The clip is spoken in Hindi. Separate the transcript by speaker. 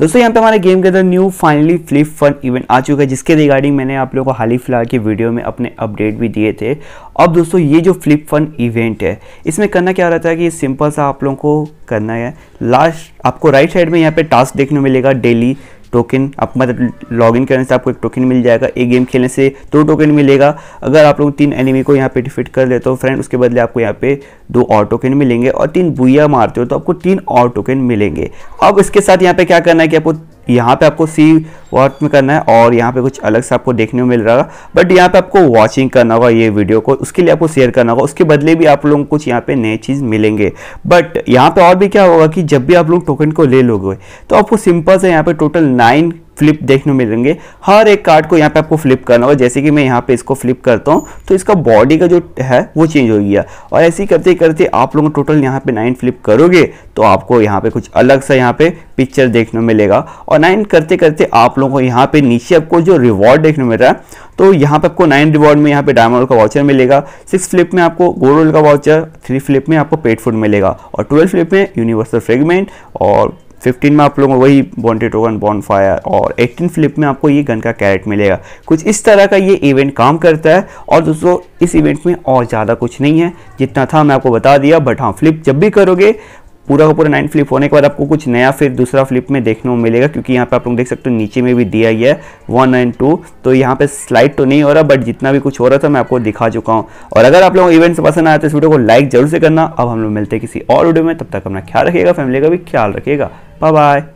Speaker 1: दोस्तों यहाँ पे हमारे गेम के अंदर new finally flip fun event आ चुका है जिसके रिगार्डिंग मैंने आप लोगों को हाल ही फिलहाल की वीडियो में अपने अपडेट भी दिए थे अब दोस्तों ये जो फ्लिप फन इवेंट है इसमें करना क्या रहता है कि सिंपल सा आप लोगों को करना है लास्ट आपको राइट साइड में यहाँ पे टास्क देखने मिलेगा डेली टोकन आप मतलब लॉगिन करने से आपको एक टोकन मिल जाएगा एक गेम खेलने से दो टोकन मिलेगा अगर आप लोग तीन एनिमी को यहाँ पे डिफीट कर लेते हो फ्रेंड उसके बदले आपको यहाँ पे दो और टोकन मिलेंगे और तीन बुया मारते हो तो आपको तीन और टोकन मिलेंगे अब इसके साथ यहाँ पे क्या करना है कि आपको यहाँ पे आपको सी वॉट में करना है और यहाँ पे कुछ अलग से आपको देखने को मिल रहा है बट यहाँ पे आपको वॉचिंग करना होगा ये वीडियो को उसके लिए आपको शेयर करना होगा उसके बदले भी आप लोगों को कुछ यहाँ पे नए चीज़ मिलेंगे बट यहाँ पे और भी क्या होगा कि जब भी आप लोग टोकन को ले लोगे तो आपको सिंपल से यहाँ पे टोटल नाइन फ्लिप देखने मिलेंगे हर एक कार्ड को यहाँ पे आपको फ्लिप करना होगा जैसे कि मैं यहाँ पे इसको फ्लिप करता हूँ तो इसका बॉडी का जो है वो चेंज हो गया और ऐसे ही करते करते आप लोग टोटल यहाँ पे नाइन फ्लिप करोगे तो आपको यहाँ पे कुछ अलग सा यहाँ पे पिक्चर देखने मिलेगा और नाइन करते करते आप लोगों को यहाँ पे नीचे आपको जो रिवॉर्ड देखने मिल रहा है तो यहाँ पे आपको नाइन रिवॉर्ड में यहाँ पे डायमंड का वाउचर मिलेगा सिक्स फ्लिप में आपको गोल्ड का वाउचर थ्री फ्लिप में आपको पेट फूड मिलेगा और ट्वेल्व फ्लिप में यूनिवर्सल फ्रेगमेंट और 15 में आप लोगों को वही बॉन्टेड टोकन बॉन फायर और 18 फ्लिप में आपको ये गन का कैरेट मिलेगा कुछ इस तरह का ये इवेंट काम करता है और दोस्तों इस इवेंट में और ज़्यादा कुछ नहीं है जितना था मैं आपको बता दिया बट हाँ फ्लिप जब भी करोगे पूरा का पूरा नाइन फ्लिप होने के बाद आपको कुछ नया फिर दूसरा फ्लिप में देखने को मिलेगा क्योंकि यहाँ पे आप लोग देख सकते हो नीचे में भी दिया ही है वन एंड टू तो यहाँ पे स्लाइड तो नहीं हो रहा बट जितना भी कुछ हो रहा था मैं आपको दिखा चुका हूँ और अगर आप लोगों को इवेंट्स पसंद आया तो इस वीडियो को लाइक जरूर से करना अब हम लोग मिलते हैं किसी और वीडियो में तब तक अपना ख्याल रखिएगा फैमिली का भी ख्याल रखिएगा 拜拜。